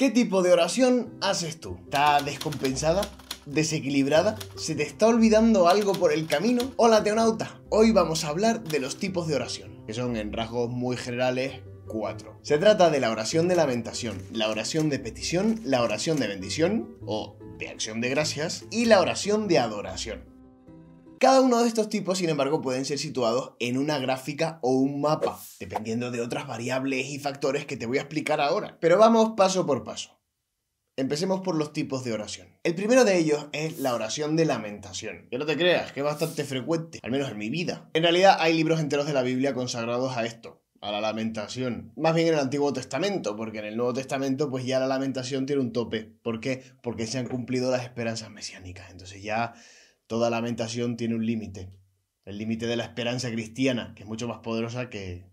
¿Qué tipo de oración haces tú? ¿Está descompensada? ¿Desequilibrada? ¿Se te está olvidando algo por el camino? Hola teonauta, hoy vamos a hablar de los tipos de oración, que son en rasgos muy generales cuatro. Se trata de la oración de lamentación, la oración de petición, la oración de bendición o de acción de gracias y la oración de adoración. Cada uno de estos tipos, sin embargo, pueden ser situados en una gráfica o un mapa, dependiendo de otras variables y factores que te voy a explicar ahora. Pero vamos paso por paso. Empecemos por los tipos de oración. El primero de ellos es la oración de lamentación. Que no te creas, que es bastante frecuente, al menos en mi vida. En realidad hay libros enteros de la Biblia consagrados a esto, a la lamentación. Más bien en el Antiguo Testamento, porque en el Nuevo Testamento pues ya la lamentación tiene un tope. ¿Por qué? Porque se han cumplido las esperanzas mesiánicas. Entonces ya toda lamentación tiene un límite. El límite de la esperanza cristiana, que es mucho más poderosa que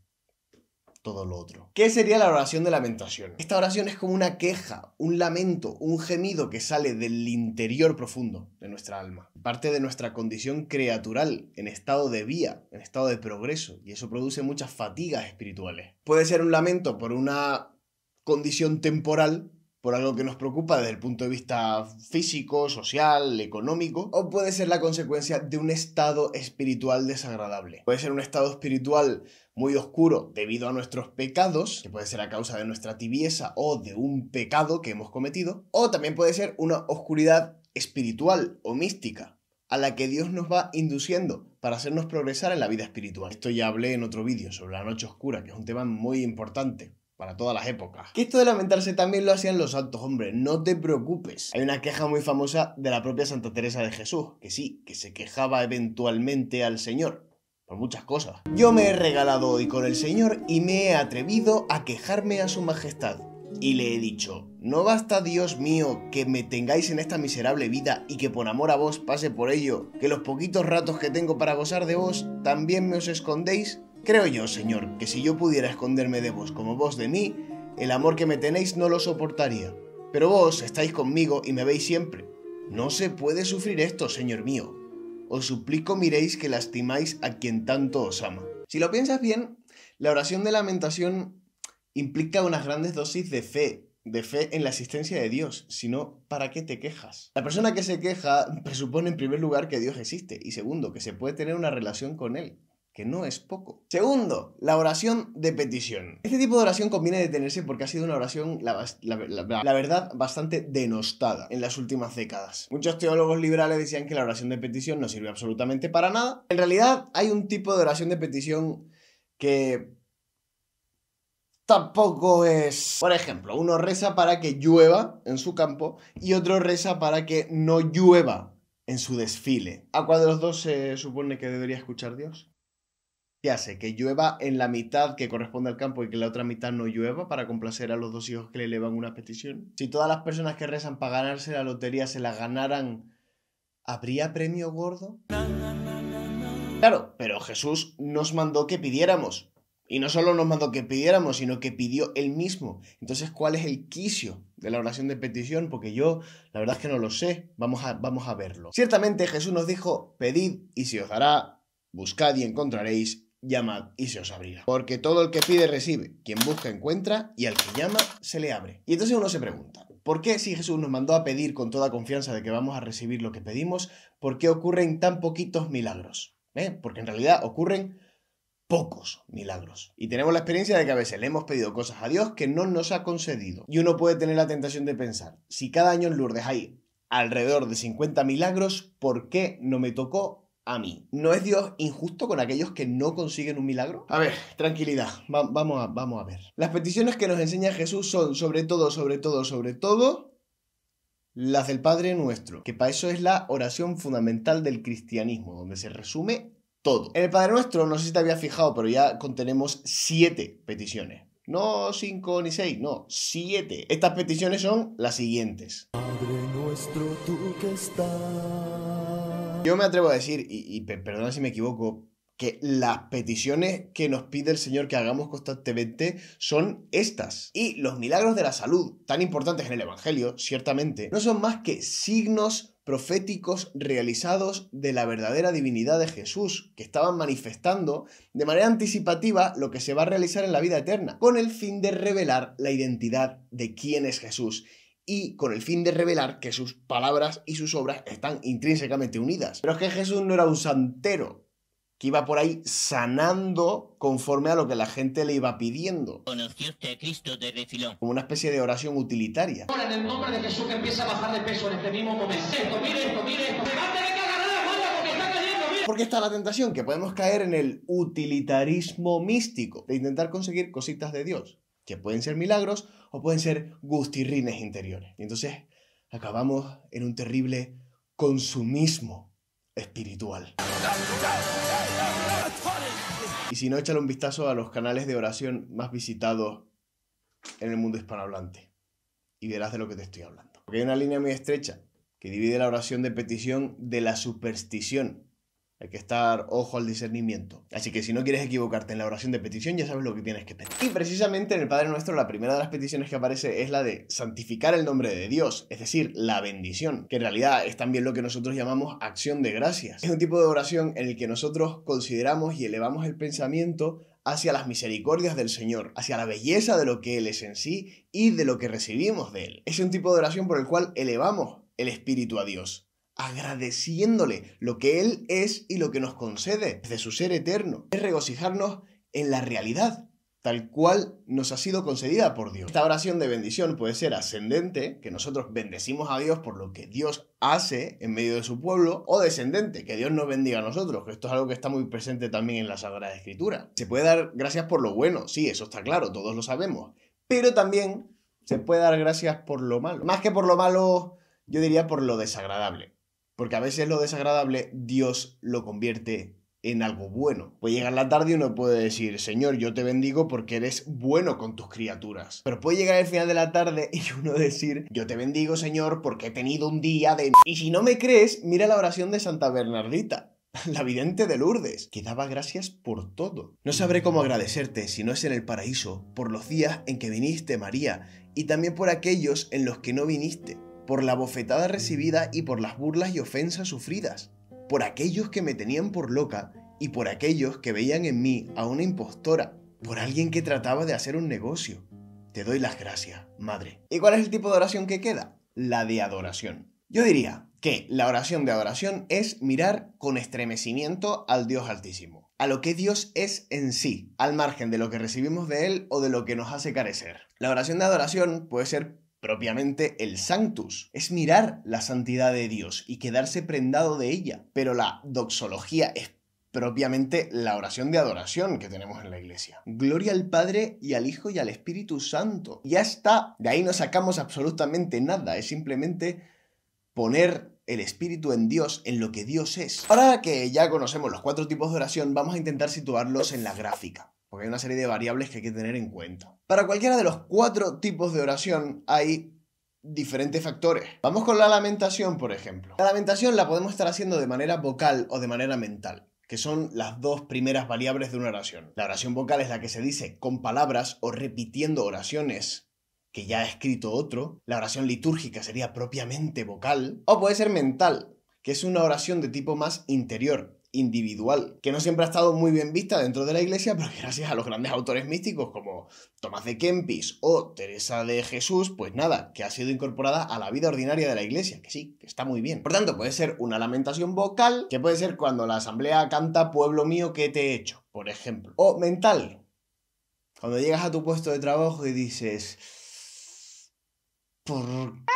todo lo otro. ¿Qué sería la oración de lamentación? Esta oración es como una queja, un lamento, un gemido que sale del interior profundo de nuestra alma. Parte de nuestra condición creatural, en estado de vía, en estado de progreso, y eso produce muchas fatigas espirituales. Puede ser un lamento por una condición temporal por algo que nos preocupa desde el punto de vista físico, social, económico, o puede ser la consecuencia de un estado espiritual desagradable. Puede ser un estado espiritual muy oscuro debido a nuestros pecados, que puede ser a causa de nuestra tibieza o de un pecado que hemos cometido, o también puede ser una oscuridad espiritual o mística, a la que Dios nos va induciendo para hacernos progresar en la vida espiritual. Esto ya hablé en otro vídeo sobre la noche oscura, que es un tema muy importante para todas las épocas. Que esto de lamentarse también lo hacían los santos, hombre, no te preocupes. Hay una queja muy famosa de la propia Santa Teresa de Jesús, que sí, que se quejaba eventualmente al Señor. Por muchas cosas. Yo me he regalado hoy con el Señor y me he atrevido a quejarme a su majestad. Y le he dicho, no basta Dios mío que me tengáis en esta miserable vida y que por amor a vos pase por ello, que los poquitos ratos que tengo para gozar de vos también me os escondéis Creo yo, Señor, que si yo pudiera esconderme de vos como vos de mí, el amor que me tenéis no lo soportaría. Pero vos estáis conmigo y me veis siempre. No se puede sufrir esto, Señor mío. Os suplico miréis que lastimáis a quien tanto os ama. Si lo piensas bien, la oración de lamentación implica unas grandes dosis de fe, de fe en la existencia de Dios, sino ¿para qué te quejas? La persona que se queja presupone en primer lugar que Dios existe y segundo, que se puede tener una relación con Él que no es poco. Segundo, la oración de petición. Este tipo de oración conviene detenerse porque ha sido una oración, la, verdad, bastante denostada en las últimas décadas. Muchos teólogos liberales decían que la oración de petición no sirve absolutamente para nada. En realidad, hay un tipo de oración de petición que tampoco es... Por ejemplo, uno reza para que llueva en su campo y otro reza para que no llueva en su desfile. ¿A cuál de los dos se supone que debería escuchar Dios? hace? ¿Que llueva en la mitad que corresponde al campo y que la otra mitad no llueva para complacer a los dos hijos que le elevan una petición? Si todas las personas que rezan para ganarse la lotería se la ganaran, ¿habría premio gordo? Claro, pero Jesús nos mandó que pidiéramos. Y no solo nos mandó que pidiéramos, sino que pidió él mismo. Entonces, ¿cuál es el quicio de la oración de petición? Porque yo, la verdad es que no lo sé. Vamos a, vamos a verlo. Ciertamente Jesús nos dijo, pedid y si os hará, buscad y encontraréis, llamad y se os abrirá. Porque todo el que pide recibe, quien busca encuentra y al que llama se le abre. Y entonces uno se pregunta, ¿por qué si Jesús nos mandó a pedir con toda confianza de que vamos a recibir lo que pedimos, por qué ocurren tan poquitos milagros? ¿Eh? Porque en realidad ocurren pocos milagros. Y tenemos la experiencia de que a veces le hemos pedido cosas a Dios que no nos ha concedido. Y uno puede tener la tentación de pensar, si cada año en Lourdes hay alrededor de 50 milagros, ¿por qué no me tocó a mí. ¿No es Dios injusto con aquellos que no consiguen un milagro? A ver, tranquilidad, vamos, a, vamos a ver. Las peticiones que nos enseña Jesús son sobre todo, sobre todo, sobre todo las del Padre Nuestro, que para eso es la oración fundamental del cristianismo, donde se resume todo. En el Padre Nuestro, no sé si te había fijado, pero ya contenemos siete peticiones. No cinco ni seis, no, siete. Estas peticiones son las siguientes. Padre nuestro, tú que estás yo me atrevo a decir, y, perdona si me equivoco, que las peticiones que nos pide el Señor que hagamos constantemente son estas. Y los milagros de la salud, tan importantes en el Evangelio, ciertamente, no son más que signos proféticos realizados de la verdadera divinidad de Jesús, que estaban manifestando de manera anticipativa lo que se va a realizar en la vida eterna, con el fin de revelar la identidad de quién es Jesús y con el fin de revelar que sus palabras y sus obras están intrínsecamente unidas. Pero es que Jesús no era un santero que iba por ahí sanando conforme a lo que la gente le iba pidiendo. a Como una especie de oración utilitaria. Porque está la tentación, que podemos caer en el utilitarismo místico, de intentar conseguir cositas de Dios que pueden ser milagros o pueden ser gustirrines interiores. Y entonces acabamos en un terrible consumismo espiritual. Y si no, échale un vistazo a los canales de oración más visitados en el mundo hispanohablante y verás de lo que te estoy hablando. Porque hay una línea muy estrecha que divide la oración de petición de la superstición, hay que estar ojo al discernimiento. Así que si no quieres equivocarte en la oración de petición, ya sabes lo que tienes que pedir. Y precisamente en el Padre Nuestro, la primera de las peticiones que aparece es la de santificar el nombre de Dios, es decir, la bendición, que en realidad es también lo que nosotros llamamos acción de gracias. Es un tipo de oración en el que nosotros consideramos y elevamos el pensamiento hacia las misericordias del Señor, hacia la belleza de lo que Él es en sí y de lo que recibimos de Él. Es un tipo de oración por el cual elevamos el espíritu a Dios agradeciéndole lo que Él es y lo que nos concede de su ser eterno. Es regocijarnos en la realidad, tal cual nos ha sido concedida por Dios. Esta oración de bendición puede ser ascendente, que nosotros bendecimos a Dios por lo que Dios hace en medio de su pueblo, o descendente, que Dios nos bendiga a nosotros, que esto es algo que está muy presente también en la Sagrada Escritura. Se puede dar gracias por lo bueno, sí, eso está claro, todos lo sabemos, pero también se puede dar gracias por lo malo. Más que por lo malo, yo diría por lo desagradable. Porque a veces lo desagradable Dios lo convierte en algo bueno. Puede llegar la tarde y uno puede decir, Señor, yo te bendigo porque eres bueno con tus criaturas. Pero puede llegar el final de la tarde y uno decir, yo te bendigo, Señor, porque he tenido un día de... Y si no me crees, mira la oración de Santa Bernardita. La vidente de Lourdes, que daba gracias por todo. No sabré cómo agradecerte si no es en el paraíso, por los días en que viniste, María, y también por aquellos en los que no viniste por la bofetada recibida mm. y por las burlas y ofensas sufridas, por aquellos que me tenían por loca y por aquellos que veían en mí a una impostora, por alguien que trataba de hacer un negocio. Te doy las gracias, madre. ¿Y cuál es el tipo de oración que queda? La de adoración. Yo diría que la oración de adoración es mirar con estremecimiento al Dios Altísimo, a lo que Dios es en sí, al margen de lo que recibimos de Él o de lo que nos hace carecer. La oración de adoración puede ser Propiamente el sanctus es mirar la santidad de Dios y quedarse prendado de ella, pero la doxología es propiamente la oración de adoración que tenemos en la iglesia. Gloria al Padre y al Hijo y al Espíritu Santo. Ya está, de ahí no sacamos absolutamente nada, es simplemente poner el Espíritu en Dios, en lo que Dios es. Ahora que ya conocemos los cuatro tipos de oración, vamos a intentar situarlos en la gráfica hay una serie de variables que hay que tener en cuenta. Para cualquiera de los cuatro tipos de oración hay diferentes factores. Vamos con la lamentación, por ejemplo. La lamentación la podemos estar haciendo de manera vocal o de manera mental que son las dos primeras variables de una oración. La oración vocal es la que se dice con palabras o repitiendo oraciones que ya ha escrito otro. La oración litúrgica sería propiamente vocal. O puede ser mental, que es una oración de tipo más interior, individual, que no siempre ha estado muy bien vista dentro de la iglesia, pero que gracias a los grandes autores místicos como Tomás de Kempis o Teresa de Jesús, pues nada, que ha sido incorporada a la vida ordinaria de la iglesia, que sí, que está muy bien. Por tanto, puede ser una lamentación vocal, que puede ser cuando la asamblea canta Pueblo mío, ¿qué te he hecho? Por ejemplo. O mental, cuando llegas a tu puesto de trabajo y dices... ¿Por qué?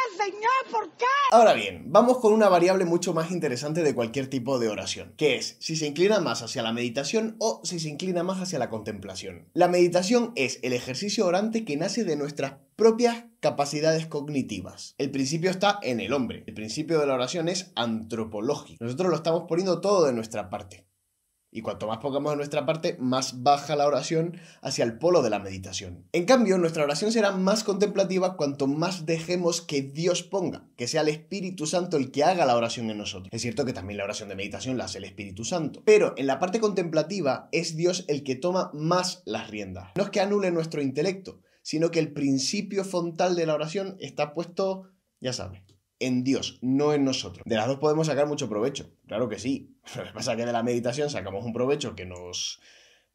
Ahora bien, vamos con una variable mucho más interesante de cualquier tipo de oración, que es si se inclina más hacia la meditación o si se inclina más hacia la contemplación. La meditación es el ejercicio orante que nace de nuestras propias capacidades cognitivas. El principio está en el hombre. El principio de la oración es antropológico. Nosotros lo estamos poniendo todo de nuestra parte. Y cuanto más pongamos en nuestra parte, más baja la oración hacia el polo de la meditación. En cambio, nuestra oración será más contemplativa cuanto más dejemos que Dios ponga, que sea el Espíritu Santo el que haga la oración en nosotros. Es cierto que también la oración de meditación la hace el Espíritu Santo, pero en la parte contemplativa es Dios el que toma más las riendas. No es que anule nuestro intelecto, sino que el principio frontal de la oración está puesto, ya sabes, en Dios, no en nosotros. De las dos podemos sacar mucho provecho, claro que sí. Lo que pasa es que de la meditación sacamos un provecho que nos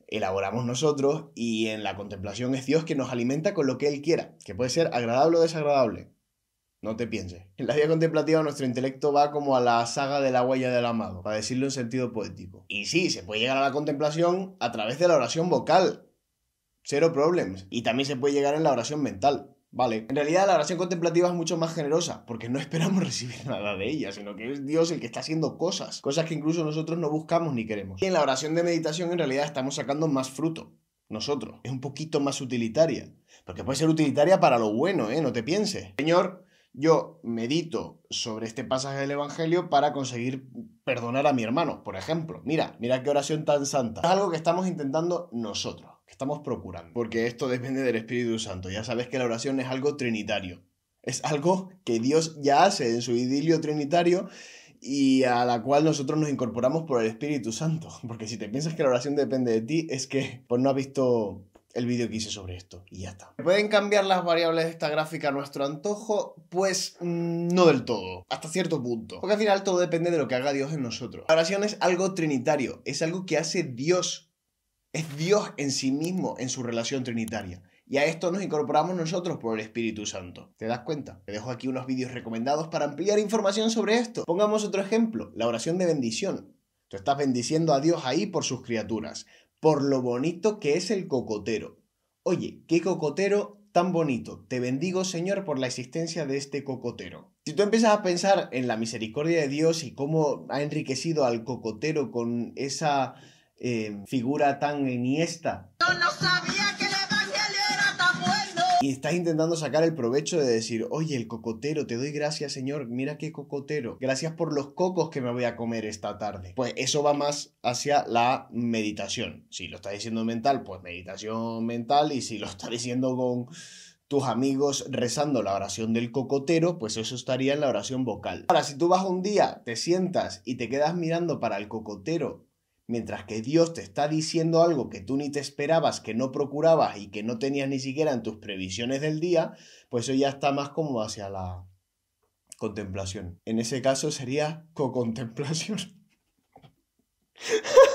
elaboramos nosotros y en la contemplación es Dios que nos alimenta con lo que Él quiera, que puede ser agradable o desagradable. No te pienses. En la vida contemplativa nuestro intelecto va como a la saga de la huella del amado, para decirlo en sentido poético. Y sí, se puede llegar a la contemplación a través de la oración vocal. Cero problemas. Y también se puede llegar en la oración mental en realidad la oración contemplativa es mucho más generosa, porque no esperamos recibir nada de ella, sino que es Dios el que está haciendo cosas, cosas que incluso nosotros no buscamos ni queremos. Y en la oración de meditación en realidad estamos sacando más fruto, nosotros. Es un poquito más utilitaria, porque puede ser utilitaria para lo bueno, ¿eh? No te pienses. Señor, yo medito sobre este pasaje del Evangelio para conseguir perdonar a mi hermano, por ejemplo. Mira, mira qué oración tan santa. Es algo que estamos intentando nosotros. Que estamos procurando? Porque esto depende del Espíritu Santo. Ya sabes que la oración es algo trinitario. Es algo que Dios ya hace en su idilio trinitario y a la cual nosotros nos incorporamos por el Espíritu Santo. Porque si te piensas que la oración depende de ti, es que pues no has visto el vídeo que hice sobre esto y ya está. ¿Pueden cambiar las variables de esta gráfica a nuestro antojo? Pues mm, no del todo, hasta cierto punto. Porque al final todo depende de lo que haga Dios en nosotros. La oración es algo trinitario, es algo que hace Dios es Dios en sí mismo en su relación trinitaria. Y a esto nos incorporamos nosotros por el Espíritu Santo. ¿Te das cuenta? Te dejo aquí unos vídeos recomendados para ampliar información sobre esto. Pongamos otro ejemplo, la oración de bendición. Tú estás bendiciendo a Dios ahí por sus criaturas, por lo bonito que es el cocotero. Oye, qué cocotero tan bonito. Te bendigo, Señor, por la existencia de este cocotero. Si tú empiezas a pensar en la misericordia de Dios y cómo ha enriquecido al cocotero con esa eh, figura tan eniesta. Yo no sabía que el evangelio era tan bueno. Y estás intentando sacar el provecho de decir, oye, el cocotero, te doy gracias, Señor, mira qué cocotero, gracias por los cocos que me voy a comer esta tarde. Pues eso va más hacia la meditación. Si lo estás diciendo mental, pues meditación mental, y si lo estás diciendo con tus amigos rezando la oración del cocotero, pues eso estaría en la oración vocal. Ahora, si tú vas un día, te sientas y te quedas mirando para el cocotero mientras que Dios te está diciendo algo que tú ni te esperabas, que no procurabas y que no tenías ni siquiera en tus previsiones del día, pues eso ya está más como hacia la contemplación. En ese caso sería co-contemplación.